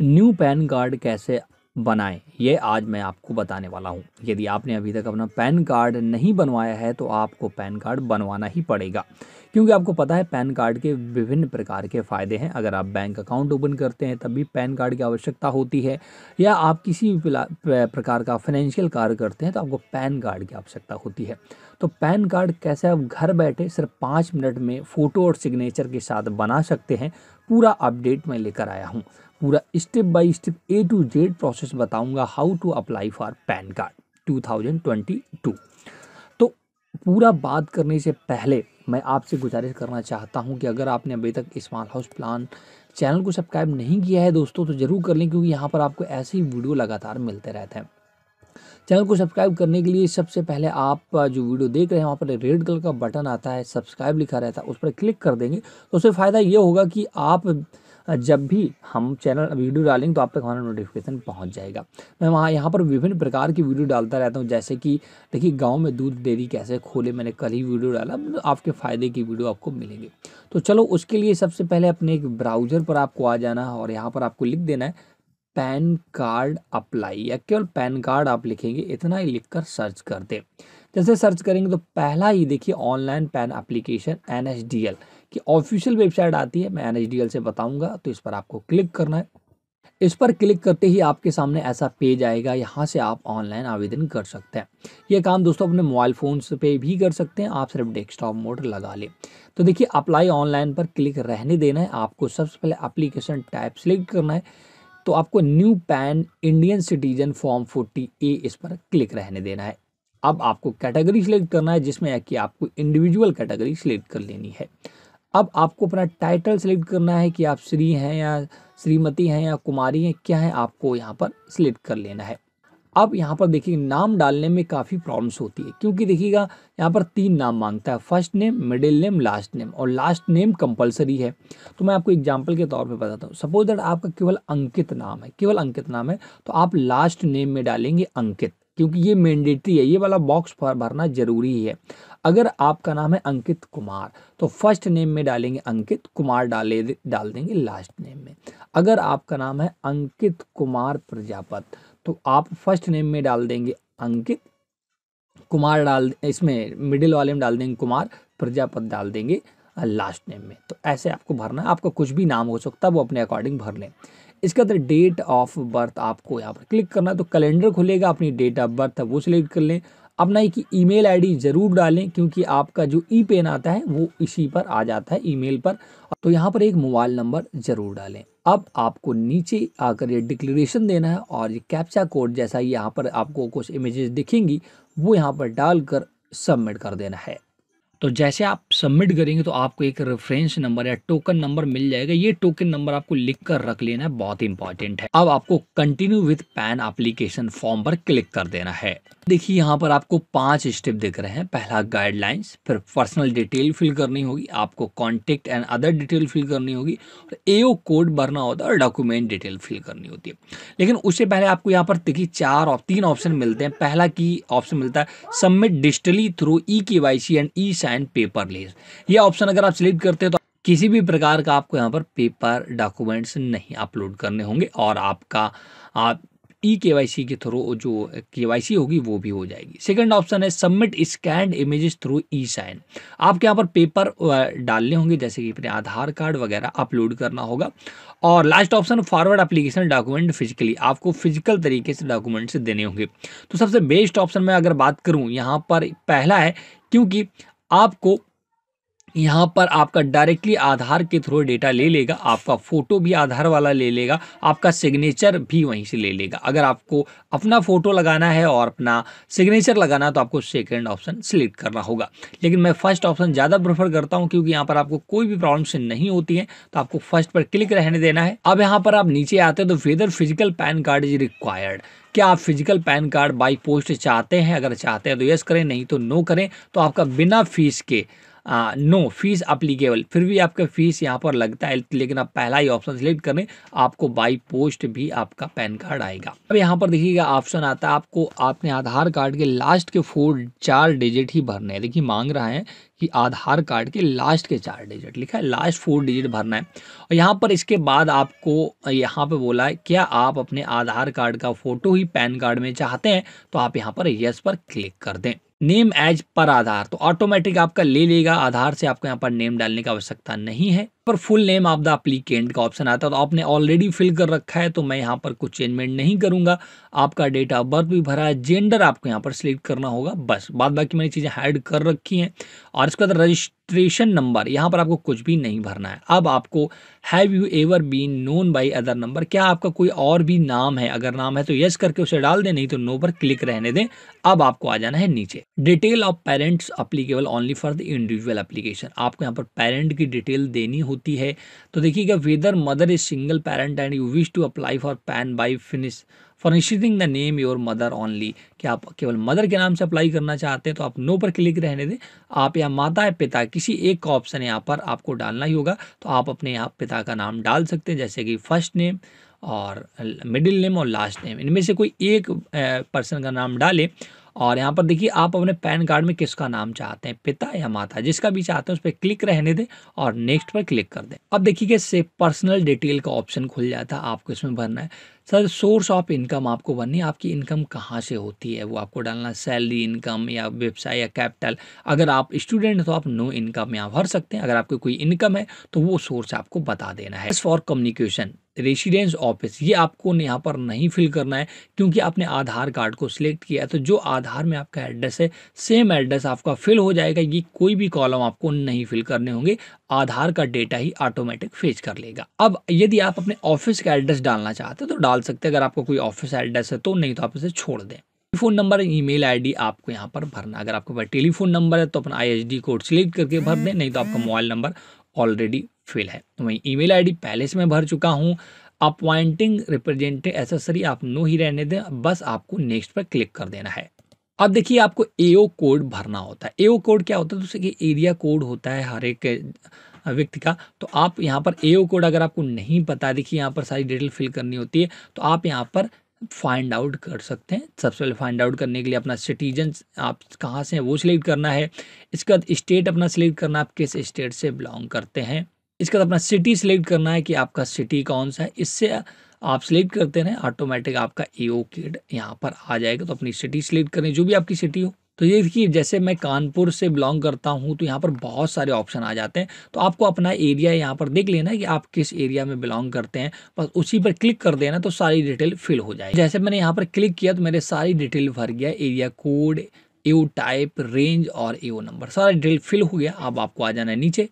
new pan card कैसे बनाएं ये आज मैं आपको बताने वाला हूँ यदि आपने अभी तक अपना पैन कार्ड नहीं बनवाया है तो आपको पैन कार्ड बनवाना ही पड़ेगा क्योंकि आपको पता है पैन कार्ड के विभिन्न प्रकार के फ़ायदे हैं अगर आप बैंक अकाउंट ओपन करते हैं तब भी पैन कार्ड की आवश्यकता होती है या आप किसी भी प्रकार का फाइनेंशियल कार्य करते हैं तो आपको पैन कार्ड की आवश्यकता होती है तो पैन कार्ड कैसे आप घर बैठे सिर्फ पाँच मिनट में फ़ोटो और सिग्नेचर के साथ बना सकते हैं पूरा अपडेट मैं लेकर आया हूँ पूरा step by step A to Z process बताऊंगा how to apply for PAN card 2022 तो पूरा बात करने से पहले मैं आपसे गुजारिश करना चाहता हूं कि अगर आपने अभी तक स्मॉल हाउस प्लान चैनल को सब्सक्राइब नहीं किया है दोस्तों तो ज़रूर कर लें क्योंकि यहाँ पर आपको ऐसे ही वीडियो लगातार मिलते रहते हैं चैनल को सब्सक्राइब करने के लिए सबसे पहले आप जो वीडियो देख रहे हैं वहाँ पर रेड कलर का बटन आता है सब्सक्राइब लिखा रहता है उस पर क्लिक कर देंगे तो उससे फ़ायदा ये होगा कि आप जब भी हम चैनल वीडियो डालेंगे तो आप तक हमारा नोटिफिकेशन पहुँच जाएगा मैं वहाँ यहाँ पर विभिन्न प्रकार की वीडियो डालता रहता हूँ जैसे कि देखिए गाँव में दूध डेयरी कैसे खोले मैंने कल ही वीडियो डाला मतलब आपके फ़ायदे की वीडियो आपको मिलेंगे तो चलो उसके लिए सबसे पहले अपने एक ब्राउज़र पर आपको आ जाना है और यहाँ पर आपको लिख देना है पैन कार्ड अप्लाई या केवल पैन कार्ड आप लिखेंगे इतना ही लिखकर सर्च कर दें जैसे सर्च करेंगे तो पहला ही देखिए ऑनलाइन पैन एप्लीकेशन एन की ऑफिशियल वेबसाइट आती है मैं एन से बताऊँगा तो इस पर आपको क्लिक करना है इस पर क्लिक करते ही आपके सामने ऐसा पेज आएगा यहाँ से आप ऑनलाइन आवेदन कर सकते हैं ये काम दोस्तों अपने मोबाइल फ़ोन पे भी कर सकते हैं आप सिर्फ डेस्कटॉप मोड लगा लें तो देखिए अप्लाई ऑनलाइन पर क्लिक रहने देना है आपको सबसे पहले एप्लीकेशन टाइप सेलेक्ट करना है तो आपको new PAN Indian citizen form forty A इस पर क्लिक रहने देना है अब आपको कैटेगरी सिलेक्ट करना है जिसमें कि आपको इंडिविजुअल कैटेगरी सिलेक्ट कर लेनी है अब आपको अपना टाइटल सिलेक्ट करना है कि आप श्री हैं या श्रीमती हैं या कुमारी हैं क्या है आपको यहाँ पर सिलेक्ट कर लेना है अब यहाँ पर देखिए नाम डालने में काफ़ी प्रॉब्लम्स होती है क्योंकि देखिएगा यहाँ पर तीन नाम मांगता है first name middle name last name और लास्ट नेम कंपलसरी है तो मैं आपको एग्जाम्पल के तौर पे बताता हूँ सपोज दैट आपका केवल अंकित नाम है केवल अंकित नाम है तो आप लास्ट नेम में डालेंगे अंकित क्योंकि ये मैंडेटरी है ये वाला बॉक्स भरना जरूरी है अगर आपका नाम है अंकित कुमार तो फर्स्ट नेम में डालेंगे अंकित कुमार डाले डाल देंगे लास्ट नेम में अगर आपका नाम है अंकित कुमार प्रजापत तो आप फर्स्ट नेम में डाल देंगे अंकित कुमार डाल इसमें मिडिल वाले में डाल देंगे कुमार प्रजापत डाल देंगे लास्ट नेम में तो ऐसे आपको भरना है आपका कुछ भी नाम हो सकता है वो अपने अकॉर्डिंग भर लें इसके अंदर डेट ऑफ बर्थ आपको यहाँ पर क्लिक करना है तो कैलेंडर खुलेगा अपनी डेट ऑफ बर्थ है वो सिलेक्ट कर लें अपना एक ईमेल आईडी ज़रूर डालें क्योंकि आपका जो ई पेन आता है वो इसी पर आ जाता है ईमेल पर तो यहाँ पर एक मोबाइल नंबर ज़रूर डालें अब आपको नीचे आकर ये डिक्लेरेशन देना है और ये कैप्चा कोड जैसा यहाँ पर आपको कुछ इमेजेस दिखेंगी वो यहाँ पर डालकर सबमिट कर देना है तो जैसे आप सबमिट करेंगे तो आपको एक रेफरेंस नंबर या टोकन नंबर मिल जाएगा ये टोकन नंबर आपको लिख कर रख लेना है बहुत इंपॉर्टेंट है अब आपको continue with PAN application form पर क्लिक कर देना है देखिए यहाँ पर आपको पांच स्टेप दिख रहे हैं पहला गाइडलाइंस फिर पर्सनल डिटेल फिल करनी होगी आपको contact and other detail fill करनी होगी और एओ कोड भरना होता है और डॉक्यूमेंट डिटेल फिल करनी होती है लेकिन उससे पहले आपको यहाँ पर देखिए चार और तीन ऑप्शन मिलते हैं पहला की ऑप्शन मिलता है submit digitally through E K Y C and E sign paperless ये ऑप्शन अगर आप सिलेक्ट करते हैं तो किसी भी प्रकार का आपको यहाँ पर पेपर डॉक्यूमेंट्स नहीं अपलोड करने होंगे और आपका आप ई e के के थ्रू जो के होगी वो भी हो जाएगी सेकंड ऑप्शन है submit scanned images through E sign आपके यहाँ पर पेपर डालने होंगे जैसे कि अपने आधार कार्ड वगैरह अपलोड करना होगा और last option forward application document physically आपको फिजिकल तरीके से डॉक्यूमेंट्स देने होंगे तो सबसे बेस्ट ऑप्शन में अगर बात करूँ यहाँ पर पहला है क्योंकि आपको यहाँ पर आपका डायरेक्टली आधार के थ्रू डेटा ले लेगा आपका फ़ोटो भी आधार वाला ले लेगा आपका सिग्नेचर भी वहीं से ले लेगा अगर आपको अपना फ़ोटो लगाना है और अपना सिग्नेचर लगाना है तो आपको सेकेंड ऑप्शन सिलेक्ट करना होगा लेकिन मैं फ़र्स्ट ऑप्शन ज़्यादा प्रेफर करता हूँ क्योंकि यहाँ पर आपको कोई भी प्रॉब्लम से नहीं होती है तो आपको फर्स्ट पर क्लिक रहने देना है अब यहाँ पर आप नीचे आते हैं तो whether physical PAN card is required क्या आप physical PAN card by post चाहते हैं अगर चाहते हैं तो यस करें नहीं तो नो करें तो आपका बिना फीस के नो फीस अप्लीकेबल फिर भी आपका फीस यहाँ पर लगता है लेकिन आप पहला ही ऑप्शन सिलेक्ट करें आपको बाई पोस्ट भी आपका पैन कार्ड आएगा अब यहाँ पर देखिएगा ऑप्शन आता है आपको आपने आधार कार्ड के लास्ट के फोर चार डिजिट ही भरने हैं देखिए मांग रहा है कि आधार कार्ड के लास्ट के चार डिजिट लिखा है लास्ट फोर डिजिट भरना है और यहाँ पर इसके बाद आपको यहाँ पर बोला है क्या आप अपने आधार कार्ड का फोटो ही पैन कार्ड में चाहते हैं तो आप यहाँ पर यस पर क्लिक कर दें नेम एज पर आधार तो ऑटोमेटिक आपका ले लेगा आधार से आपको यहाँ पर नेम डालने की आवश्यकता नहीं है पर full name of the applicant का ऑप्शन आता है तो आपने ऑलरेडी फिल कर रखा है तो मैं यहाँ पर कुछ चेंजमेंट नहीं करूँगा आपका डेट ऑफ बर्थ भी भरा है जेंडर आपको यहाँ पर सिलेक्ट करना होगा बस बाद बाकी मैंने चीज़ें ऐड कर रखी हैं और इसके बाद रजिस्ट्रेशन नंबर यहाँ पर आपको कुछ भी नहीं भरना है अब आपको have you ever been known by other number क्या आपका कोई और भी नाम है अगर नाम है तो यस करके उसे डाल दें नहीं तो नो पर क्लिक रहने दें अब आपको आ जाना है नीचे detail of parents applicable only for the individual application आपको यहाँ पर पेरेंट की डिटेल देनी हो होती है तो देखिएगा whether mother is single parent and you wish to apply for PAN by finish furnishing the name your mother only क्या आप केवल मदर के नाम से अप्लाई करना चाहते हैं तो आप नो पर क्लिक रहने दें आप या माता या पिता किसी एक का ऑप्शन यहाँ पर आपको डालना ही होगा तो आप अपने यहाँ पिता का नाम डाल सकते हैं जैसे कि फर्स्ट नेम और मिडिल नेम और लास्ट नेम इनमें से कोई एक पर्सन का नाम डालें और यहाँ पर देखिए आप अपने पैन कार्ड में किसका नाम चाहते हैं पिता या माता जिसका भी चाहते हैं उस पर क्लिक रहने दें और नेक्स्ट पर क्लिक कर दें अब देखिए पर्सनल डिटेल का ऑप्शन खुल जाता है आपको इसमें भरना है सर सोर्स ऑफ इनकम आपको बननी है आपकी इनकम कहाँ से होती है वो आपको डालना सैलरी इनकम या व्यवसाय या कैपिटल अगर आप स्टूडेंट हैं तो आप नो इनकम यहाँ भर सकते हैं अगर आपके कोई इनकम है तो वो सोर्स आपको बता देना है फॉर कम्युनिकेशन रेसिडेंस ऑफिस ये आपको यहाँ पर नहीं फिल करना है क्योंकि आपने आधार कार्ड को सिलेक्ट किया है तो जो आधार में आपका एड्रेस है सेम एड्रेस आपका फिल हो जाएगा ये कोई भी कॉलम आपको नहीं फिल करने होंगे आधार का डेटा ही ऑटोमेटिक फेज कर लेगा अब यदि आप अपने ऑफिस का एड्रेस डालना चाहते हैं तो डाल सकते हैं अगर आपको कोई ऑफिस एड्रेस है तो नहीं तो आप इसे छोड़ दें फ़ोन नंबर ईमेल आईडी आपको यहाँ पर भरना अगर आपके पास टेलीफोन नंबर है तो अपना डी कोड सिलेक्ट करके भर दें नहीं तो आपका मोबाइल नंबर ऑलरेडी फेल है तो वहीं ईमेल आईडी पहले से मैं भर चुका हूँ अपॉइंटिंग रिप्रेजेंटेटिव एसेसरी आप नो ही रहने दें बस आपको नेक्स्ट पर क्लिक कर देना है अब देखिए आपको एओ कोड भरना होता है एओ कोड क्या होता है तो कि एरिया कोड होता है हर एक व्यक्ति का तो आप यहाँ पर एओ कोड अगर आपको नहीं पता देखिए यहाँ पर सारी डिटेल फिल करनी होती है तो आप यहाँ पर फाइंड आउट कर सकते हैं सबसे पहले फाइंड आउट करने के लिए अपना सिटीजन आप कहाँ से हैं वो सिलेक्ट करना है इसके बाद स्टेट अपना सिलेक्ट करना आप किस स्टेट से बिलोंग करते हैं इसके बाद अपना सिटी सिलेक्ट करना है कि आपका सिटी कौन सा है इससे आप सिलेक्ट करते रहें ऑटोमेटिक आपका ए ओ किड यहाँ पर आ जाएगा तो अपनी सिटी सिलेक्ट करें जो भी आपकी सिटी हो तो ये देखिए जैसे मैं कानपुर से बिलोंग करता हूँ तो यहाँ पर बहुत सारे ऑप्शन आ जाते हैं तो आपको अपना एरिया यहाँ पर देख लेना कि आप किस एरिया में बिलोंग करते हैं बस उसी पर क्लिक कर देना तो सारी डिटेल फिल हो जाएगी जैसे मैंने यहाँ पर क्लिक किया तो मेरे सारी डिटेल भर गया area code AO type range और एओ e नंबर सारा डिटेल फिल हो गया अब आपको आ जाना है नीचे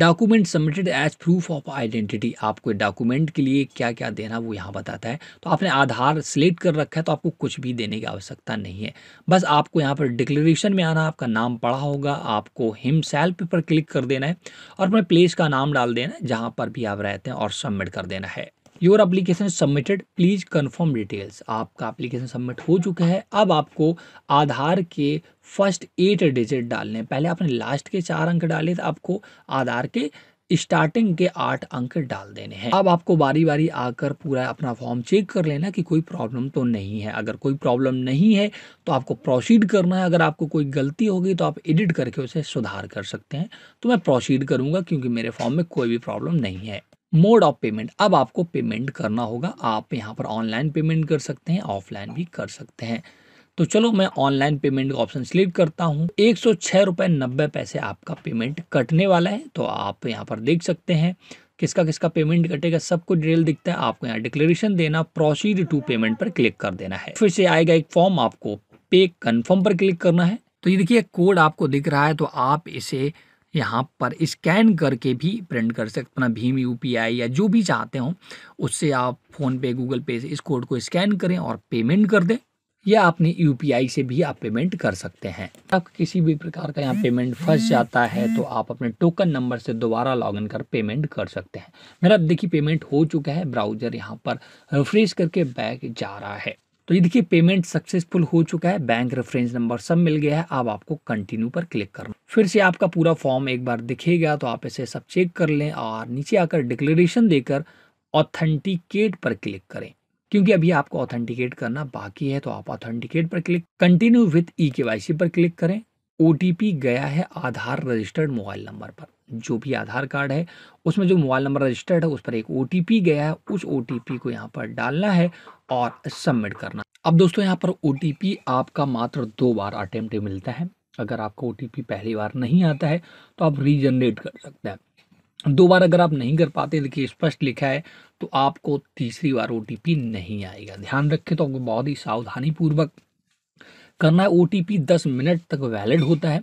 document submitted as proof of identity आपको डॉक्यूमेंट के लिए क्या क्या देना वो यहाँ बताता है तो आपने आधार सिलेक्ट कर रखा है तो आपको कुछ भी देने की आवश्यकता नहीं है बस आपको यहाँ पर डिक्लेरेशन में आना आपका नाम पढ़ा होगा आपको हिम सेल्फ पर क्लिक कर देना है और अपने प्लेस का नाम डाल देना है जहाँ पर भी आप रहते हैं और सबमिट कर देना है your application submitted please confirm details आपका एप्लीकेशन सबमिट हो चुका है अब आपको आधार के फर्स्ट एट डिजिट डालने पहले आपने लास्ट के चार अंक डाले तो आपको आधार के स्टार्टिंग के आठ अंक डाल देने हैं अब आपको बारी बारी आकर पूरा अपना फॉर्म चेक कर लेना कि कोई प्रॉब्लम तो नहीं है अगर कोई प्रॉब्लम नहीं है तो आपको प्रोसीड करना है अगर आपको कोई गलती होगी तो आप एडिट करके उसे सुधार कर सकते हैं तो मैं प्रोसीड करूँगा क्योंकि मेरे फॉर्म में कोई भी प्रॉब्लम नहीं है मोड ऑफ पेमेंट अब आपको पेमेंट करना होगा आप यहाँ पर ऑनलाइन पेमेंट कर सकते हैं ऑफलाइन भी कर सकते हैं तो चलो मैं ऑनलाइन पेमेंट का ऑप्शन सिलेक्ट करता हूँ एक सौ छः रुपये नब्बे पैसे आपका पेमेंट कटने वाला है तो आप यहाँ पर देख सकते हैं किसका किसका पेमेंट कटेगा सब कुछ डिटेल दिखता है आपको यहाँ डिक्लेरेशन देना प्रोसीड टू पेमेंट पर क्लिक कर देना है फिर से आएगा एक फॉर्म आपको पे कन्फर्म पर क्लिक करना है तो ये देखिए कोड आपको दिख रहा है तो आप इसे यहाँ पर स्कैन करके भी प्रिंट कर सकते अपना भीम यू या जो भी चाहते हो उससे आप फ़ोनपे गूगल पे से इस कोड को स्कैन करें और पेमेंट कर दें या अपने यू से भी आप पेमेंट कर सकते हैं आप किसी भी प्रकार का यहाँ पेमेंट फंस जाता है तो आप अपने टोकन नंबर से दोबारा लॉगिन कर पेमेंट कर सकते हैं मेरा देखिए पेमेंट हो चुका है ब्राउज़र यहाँ पर रिफ्रेश करके बैग जा रहा है तो ये देखिए पेमेंट सक्सेसफुल हो चुका है बैंक रेफरेंस नंबर सब मिल गया है अब आपको कंटिन्यू पर क्लिक करना फिर से आपका पूरा फॉर्म एक बार दिखेगा तो आप इसे सब चेक कर लें और नीचे आकर डिक्लेरेशन देकर ऑथेंटिकेट पर क्लिक करें क्योंकि अभी आपको ऑथेंटिकेट करना बाकी है तो आप ऑथेंटिकेट पर क्लिक कंटिन्यू विथ ई के पर क्लिक करें ओ गया है आधार रजिस्टर्ड मोबाइल नंबर पर जो भी आधार कार्ड है उसमें जो मोबाइल नंबर रजिस्टर्ड है उस पर एक ओ गया है उस ओ को यहाँ पर डालना है और सबमिट करना अब दोस्तों यहाँ पर ओ आपका मात्र दो बार अटेम्प्ट मिलता है अगर आपको ओ पहली बार नहीं आता है तो आप रीजनरेट कर सकते हैं दो बार अगर आप नहीं कर पाते देखिए स्पष्ट लिखा है तो आपको तीसरी बार ओ नहीं आएगा ध्यान रखें तो आपको बहुत ही सावधानी पूर्वक करना है ओ टी दस मिनट तक वैलिड होता है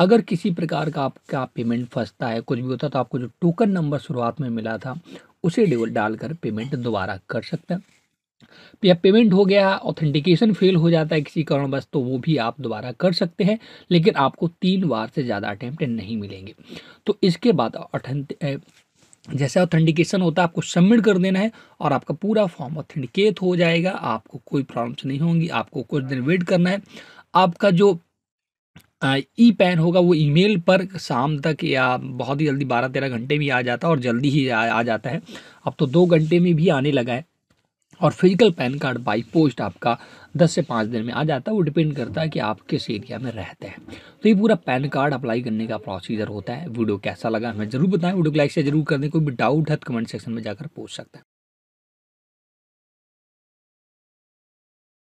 अगर किसी प्रकार का आपका पेमेंट फंसता है कुछ भी होता है तो आपको जो टोकन नंबर शुरुआत में मिला था उसे डालकर पेमेंट दोबारा कर सकते हैं या पेमेंट हो गया ऑथेंटिकेशन फेल हो जाता है किसी कारण बस तो वो भी आप दोबारा कर सकते हैं लेकिन आपको तीन बार से ज़्यादा अटैम्प्ट नहीं मिलेंगे तो इसके बाद जैसे ऑथेंटिकेशन होता है आपको सबमिट कर देना है और आपका पूरा फॉर्म ऑथेंटिकेट हो जाएगा आपको कोई प्रॉब्लम्स नहीं होंगी आपको कुछ दिन वेट करना है आपका जो ई पैन होगा वो ईमेल पर शाम तक या बहुत ही जल्दी बारह तेरह घंटे में आ जाता है और जल्दी ही आ, आ जाता है अब तो दो घंटे में भी आने लगा है और physical PAN card by post आपका दस से पाँच दिन में आ जाता है वो डिपेंड करता है कि आप किस एरिया में रहते हैं तो ये पूरा पैन कार्ड अप्लाई करने का प्रोसीजर होता है वीडियो कैसा लगा हमें जरूर बताएं वीडियो को लाइक से जरूर कर दें कोई भी डाउट है तो कमेंट सेक्शन में जाकर पूछ सकते हैं